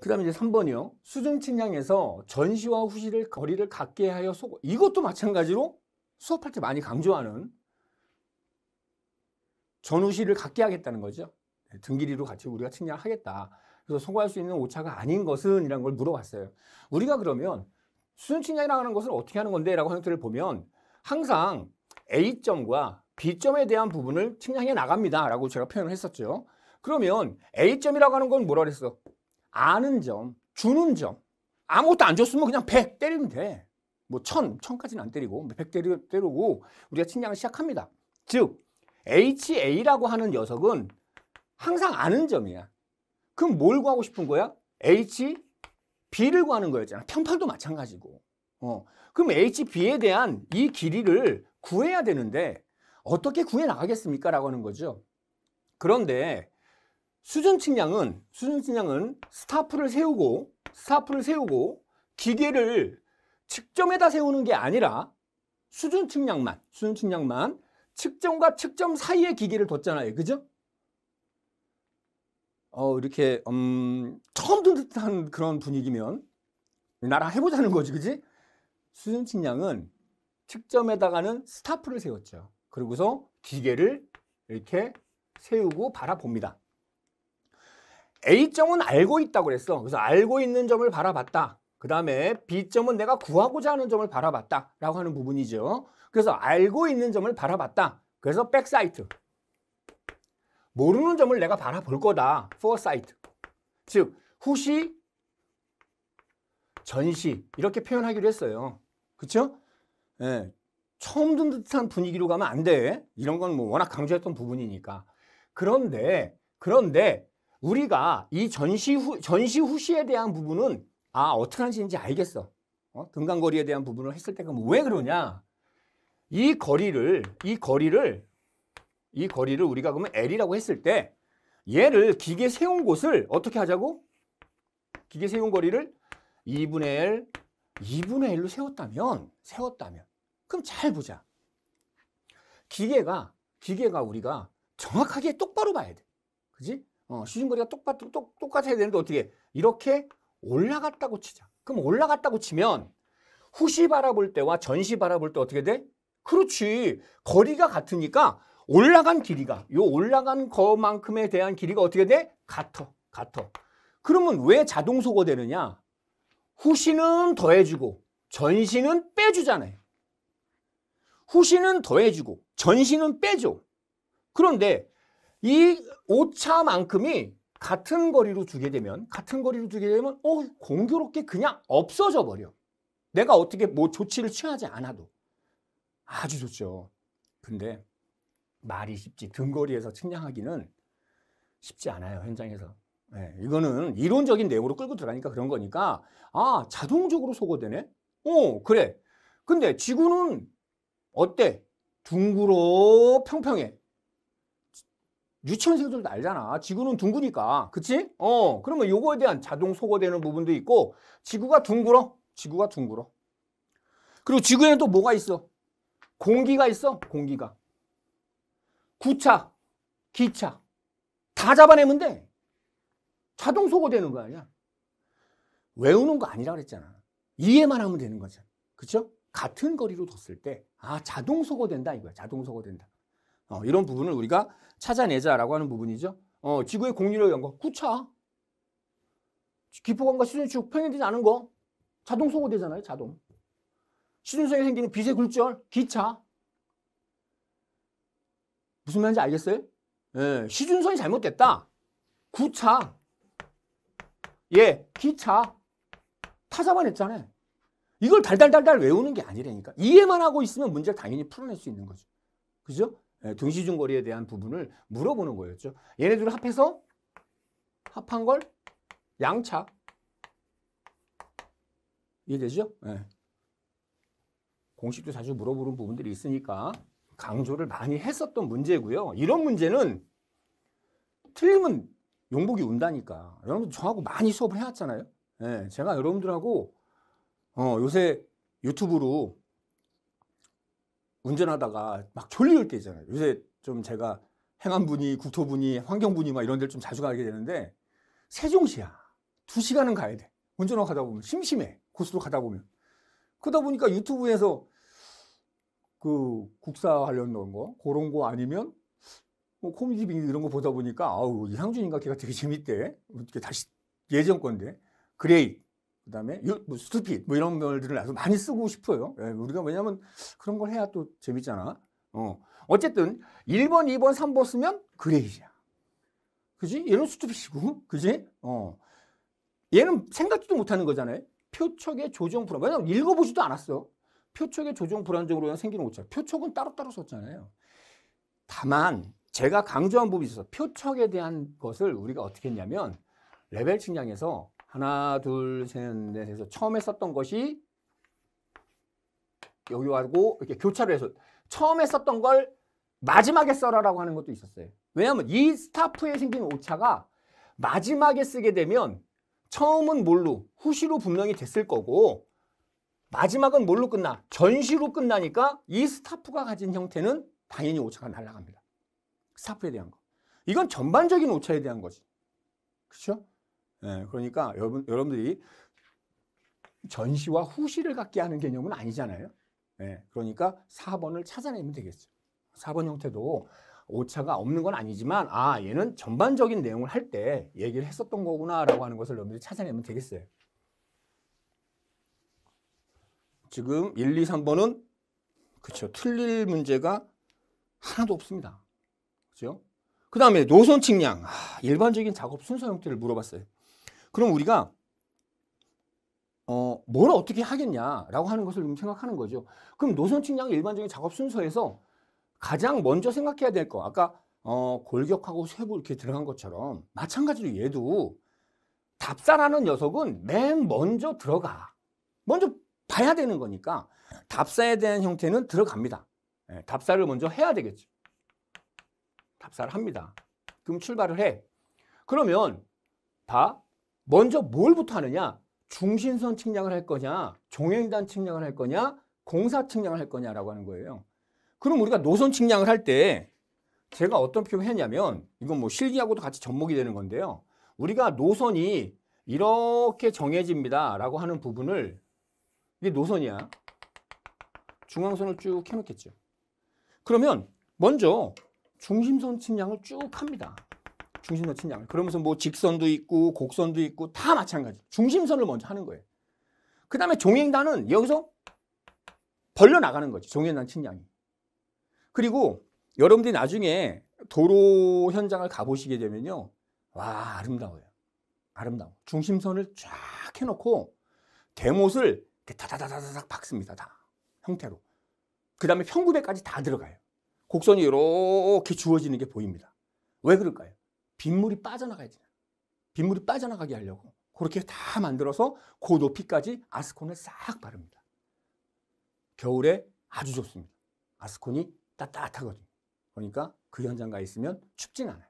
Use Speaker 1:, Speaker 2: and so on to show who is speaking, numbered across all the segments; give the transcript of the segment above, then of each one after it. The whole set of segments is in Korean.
Speaker 1: 그 다음에 이제 3번이요. 수중 측량에서 전시와 후시를 거리를 갖게 하여 속 이것도 마찬가지로 수업할 때 많이 강조하는 전후시를 갖게 하겠다는 거죠. 네, 등길이로 같이 우리가 측량하겠다. 그래서 소거할 수 있는 오차가 아닌 것은 이란 걸 물어봤어요. 우리가 그러면 수준 측량이라는 것을 어떻게 하는 건데? 라고 형태를 보면 항상 A점과 B점에 대한 부분을 측량해 나갑니다. 라고 제가 표현을 했었죠. 그러면 A점이라고 하는 건 뭐라 그랬어? 아는 점, 주는 점. 아무것도 안 줬으면 그냥 100 때리면 돼. 뭐 1000, 1000까지는 안 때리고 100 뭐 때리, 때리고 우리가 측량을 시작합니다. 즉 HA라고 하는 녀석은 항상 아는 점이야. 그럼 뭘 구하고 싶은 거야? HB를 구하는 거였잖아. 평판도 마찬가지고. 어. 그럼 HB에 대한 이 길이를 구해야 되는데 어떻게 구해 나가겠습니까? 라고 하는 거죠. 그런데 수준 측량은 수준 측량은 스타프를 세우고 스타프를 세우고 기계를 측정에다 세우는 게 아니라 수준 측량만 수준 측량만 측점과 측정 사이에 기계를 뒀잖아요. 그죠? 어, 이렇게 음, 처음 든 듯한 그런 분위기면 나랑 해보자는 거지, 그지? 수준 측량은 측점에다가는 스타프를 세웠죠. 그리고서 기계를 이렇게 세우고 바라봅니다. A점은 알고 있다고 그랬어. 그래서 알고 있는 점을 바라봤다. 그 다음에 B점은 내가 구하고자 하는 점을 바라봤다. 라고 하는 부분이죠. 그래서 알고 있는 점을 바라봤다. 그래서 백사이트. 모르는 점을 내가 바라볼 거다. f 사이트 즉, 후시, 전시 이렇게 표현하기로 했어요. 그쵸 예, 처음 든 듯한 분위기로 가면 안 돼. 이런 건 뭐 워낙 강조했던 부분이니까. 그런데 그런데 우리가 이 전시 후, 전시 후시에 대한 부분은 아, 어떻게 하는지 알겠어. 어? 등간거리에 대한 부분을 했을 때가 왜 그러냐? 이 거리를, 이 거리를, 이 거리를 우리가 그러면 L이라고 했을 때 얘를 기계 세운 곳을 어떻게 하자고? 기계 세운 거리를 2분의 L, 2분의 L로 세웠다면, 세웠다면. 그럼 잘 보자. 기계가, 기계가 우리가 정확하게 똑바로 봐야 돼. 그지? 어, 시중거리가 똑같, 똑, 똑같아야 되는데 어떻게 이렇게 올라갔다고 치자. 그럼 올라갔다고 치면 후시 바라볼 때와 전시 바라볼 때 어떻게 돼? 그렇지. 거리가 같으니까 올라간 길이가 요 올라간 거만큼에 대한 길이가 어떻게 돼? 같어. 같어. 그러면 왜 자동 속어되느냐 후시는 더해주고 전시는 빼주잖아요. 후시는 더해주고 전시는 빼줘. 그런데 이 오차만큼이 같은 거리로 주게 되면 같은 거리로 주게 되면 어 공교롭게 그냥 없어져 버려. 내가 어떻게 뭐 조치를 취하지 않아도 아주 좋죠. 근데 말이 쉽지 근거리에서 측량하기는 쉽지 않아요 현장에서. 네, 이거는 이론적인 내용으로 끌고 들어가니까 그런 거니까 아 자동적으로 소거되네. 어 그래. 근데 지구는 어때? 둥그러 평평해. 유치원 생들도 알잖아. 지구는 둥그니까. 그치? 어, 그러면 요거에 대한 자동 소거되는 부분도 있고, 지구가 둥그러 지구가 둥그러 그리고 지구에는 또 뭐가 있어? 공기가 있어. 공기가. 구차, 기차. 다 잡아내면 돼. 자동 소거되는 거 아니야. 외우는 거 아니라 그랬잖아. 이해만 하면 되는 거잖아. 그쵸? 같은 거리로 뒀을 때, 아, 자동 소거된다 이거야. 자동 소거된다. 어, 이런 부분을 우리가 찾아내자라고 하는 부분이죠. 어, 지구의 공률에 의한 거. 차 기포감과 시준축 평행되지 않은 거. 자동 소거되잖아요. 자동. 시준성에 생기는 빛의 굴절. 기차. 무슨 말인지 알겠어요? 예, 시준선이 잘못됐다. 9차. 예, 기차. 타 잡아냈잖아요. 이걸 달달달달 외우는 게 아니라니까. 이해만 하고 있으면 문제를 당연히 풀어낼 수 있는 거죠. 그죠? 예, 등시중거리에 대한 부분을 물어보는 거였죠. 얘네들을 합해서 합한 걸 양차. 이해되죠? 네. 공식도 자주 물어보는 부분들이 있으니까 강조를 많이 했었던 문제고요. 이런 문제는 틀리면 용복이 운다니까. 여러분 저하고 많이 수업을 해왔잖아요. 네. 제가 여러분들하고 어, 요새 유튜브로 운전하다가 막 졸릴 때 있잖아요. 요새 좀 제가 행안부니 국토부니 환경부니 막 이런 데를 좀 자주 가게 되는데 세종시야. 두 시간은 가야 돼. 운전하고 가다 보면 심심해. 고수로 가다 보면. 그러다 보니까 유튜브에서 그 국사 관련된 거 그런 거 아니면 뭐 코미디 빙 이런 거 보다 보니까 아우 이상준인가 걔가 되게 재밌대. 어떻게 다시 예전 건데 그레이 그 다음에 뭐 스튜핏 뭐 이런 걸들을 아주 많이 쓰고 싶어요. 예, 우리가 왜냐면 그런 걸 해야 또 재밌잖아. 어. 어쨌든 1번, 2번, 3번 쓰면 그레이지야. 그지? 얘는 스튜핏이고, 그지? 어. 얘는 생각지도 못하는 거잖아요. 표척의 조정 불안. 왜냐면 읽어보지도 않았어. 표척의 조정 불안정으로 생기는 오차. 표척은 따로따로 썼잖아요. 다만 제가 강조한 부분이 있어서 표척에 대한 것을 우리가 어떻게 했냐면 레벨 측량에서 하나, 둘, 셋, 넷 해서 처음에 썼던 것이 여기 하고 이렇게 교차를 해서 처음에 썼던 걸 마지막에 써라라고 하는 것도 있었어요. 왜냐하면 이 스타프에 생긴 오차가 마지막에 쓰게 되면 처음은 뭘로 후시로 분명히 됐을 거고 마지막은 뭘로 끝나? 전시로 끝나니까 이 스타프가 가진 형태는 당연히 오차가 날아갑니다. 스타프에 대한 거. 이건 전반적인 오차에 대한 거지. 그렇죠? 예, 그러니까 여러분, 여러분들이 전시와 후시를 갖게 하는 개념은 아니잖아요. 예, 그러니까 4번을 찾아내면 되겠죠. 4번 형태도 오차가 없는 건 아니지만 아 얘는 전반적인 내용을 할 때 얘기를 했었던 거구나라고 하는 것을 여러분들이 찾아내면 되겠어요. 지금 1, 2, 3번은 그쵸 틀릴 문제가 하나도 없습니다. 그죠그 다음에 노선 측량 아, 일반적인 작업 순서 형태를 물어봤어요. 그럼 우리가 어, 뭘 어떻게 하겠냐라고 하는 것을 생각하는 거죠. 그럼 노선 측량의 일반적인 작업 순서에서 가장 먼저 생각해야 될 거. 아까 어, 골격하고 세부 이렇게 들어간 것처럼 마찬가지로 얘도 답사라는 녀석은 맨 먼저 들어가. 먼저 봐야 되는 거니까 답사에 대한 형태는 들어갑니다. 예, 답사를 먼저 해야 되겠죠. 답사를 합니다. 그럼 출발을 해. 그러면 다 먼저 뭘부터 하느냐? 중심선 측량을 할 거냐, 종횡단 측량을 할 거냐, 공사 측량을 할 거냐라고 하는 거예요. 그럼 우리가 노선 측량을 할 때 제가 어떤 표현을 했냐면 이건 뭐 실기하고도 같이 접목이 되는 건데요. 우리가 노선이 이렇게 정해집니다라고 하는 부분을 이게 노선이야. 중앙선을 쭉 해놓겠죠. 그러면 먼저 중심선 측량을 쭉 합니다. 중심선 측량. 그러면서 뭐 직선도 있고 곡선도 있고 다 마찬가지. 중심선을 먼저 하는 거예요. 그 다음에 종횡단은 여기서 벌려나가는 거지. 종횡단 측량이. 그리고 여러분들이 나중에 도로 현장을 가보시게 되면요. 와 아름다워요. 아름다워. 중심선을 쫙 해놓고 대못을 다다다다닥 박습니다. 다 형태로. 그 다음에 평구배까지 다 들어가요. 곡선이 이렇게 주어지는 게 보입니다. 왜 그럴까요? 빗물이 빠져나가야 되 돼. 빗물이 빠져나가게 하려고 그렇게 다 만들어서 그 높이까지 아스콘을 싹 바릅니다. 겨울에 아주 좋습니다. 아스콘이 따뜻하거든요. 그러니까 그 현장 가 있으면 춥진 않아요.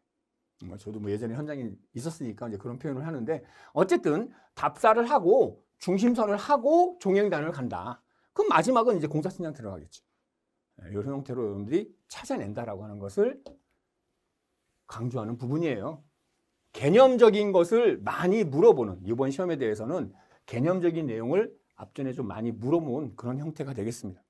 Speaker 1: 뭐 저도 뭐 예전에 현장에 있었으니까 이제 그런 표현을 하는데 어쨌든 답사를 하고 중심선을 하고 종횡단을 간다. 그럼 마지막은 이제 공사신장 들어가겠죠. 예, 이런 형태로 여러분들이 찾아낸다라고 하는 것을 강조하는 부분이에요. 개념적인 것을 많이 물어보는 이번 시험에 대해서는 개념적인 내용을 앞전에 좀 많이 물어본 그런 형태가 되겠습니다.